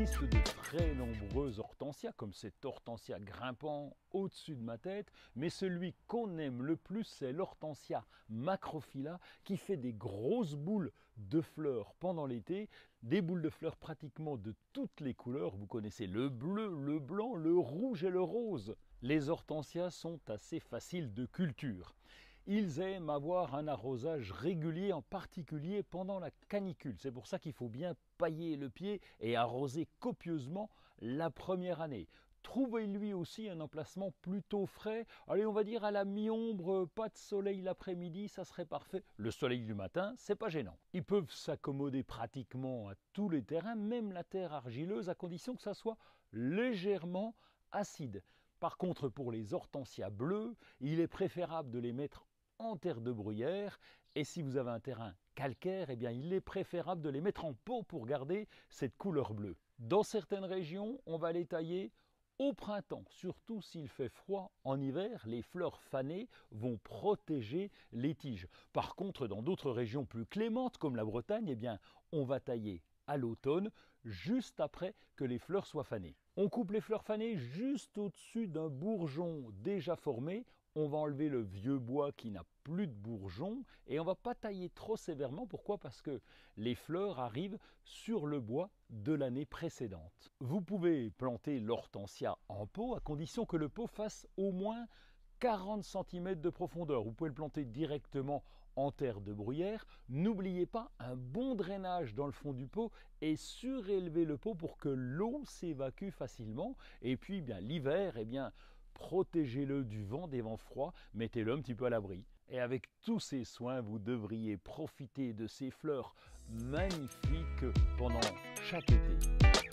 existe de très nombreux hortensias, comme cet hortensia grimpant au-dessus de ma tête, mais celui qu'on aime le plus, c'est l'hortensia macrophylla, qui fait des grosses boules de fleurs pendant l'été, des boules de fleurs pratiquement de toutes les couleurs, vous connaissez le bleu, le blanc, le rouge et le rose. Les hortensias sont assez faciles de culture. Ils aiment avoir un arrosage régulier, en particulier pendant la canicule. C'est pour ça qu'il faut bien pailler le pied et arroser copieusement la première année. Trouvez-lui aussi un emplacement plutôt frais. Allez, on va dire à la mi-ombre, pas de soleil l'après-midi, ça serait parfait. Le soleil du matin, c'est pas gênant. Ils peuvent s'accommoder pratiquement à tous les terrains, même la terre argileuse, à condition que ça soit légèrement acide. Par contre, pour les hortensias bleus, il est préférable de les mettre en terre de bruyère. Et si vous avez un terrain calcaire, eh bien, il est préférable de les mettre en pot pour garder cette couleur bleue. Dans certaines régions, on va les tailler au printemps, surtout s'il fait froid en hiver, les fleurs fanées vont protéger les tiges. Par contre, dans d'autres régions plus clémentes comme la Bretagne, eh bien, on va tailler à l'automne, juste après que les fleurs soient fanées. On coupe les fleurs fanées juste au-dessus d'un bourgeon déjà formé. On va enlever le vieux bois qui n'a plus de bourgeon et on va pas tailler trop sévèrement. Pourquoi Parce que les fleurs arrivent sur le bois de l'année précédente. Vous pouvez planter l'hortensia en pot à condition que le pot fasse au moins 40 cm de profondeur. Vous pouvez le planter directement en terre de bruyère. N'oubliez pas un bon drainage dans le fond du pot et surélevez le pot pour que l'eau s'évacue facilement. Et puis eh bien l'hiver, eh bien protégez-le du vent, des vents froids, mettez-le un petit peu à l'abri. Et avec tous ces soins, vous devriez profiter de ces fleurs magnifiques pendant chaque été.